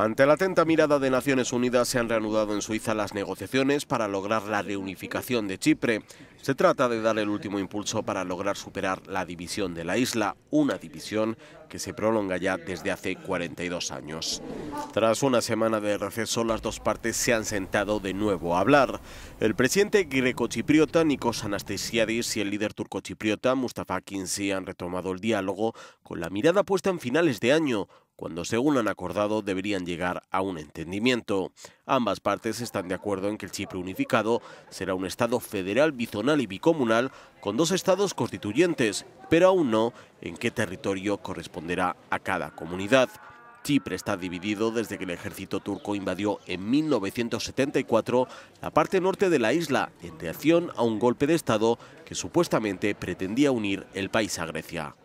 Ante la atenta mirada de Naciones Unidas se han reanudado en Suiza las negociaciones para lograr la reunificación de Chipre. Se trata de dar el último impulso para lograr superar la división de la isla, una división que se prolonga ya desde hace 42 años. Tras una semana de receso, las dos partes se han sentado de nuevo a hablar. El presidente greco-chipriota Nikos Anastasiadis y el líder turco-chipriota Mustafa Kinsi han retomado el diálogo con la mirada puesta en finales de año, cuando según han acordado deberían llegar a un entendimiento. Ambas partes están de acuerdo en que el Chipre unificado será un Estado federal, bizonal y bicomunal con dos Estados constituyentes, pero aún no en qué territorio corresponderá a cada comunidad. Chipre está dividido desde que el ejército turco invadió en 1974 la parte norte de la isla en reacción a un golpe de Estado que supuestamente pretendía unir el país a Grecia.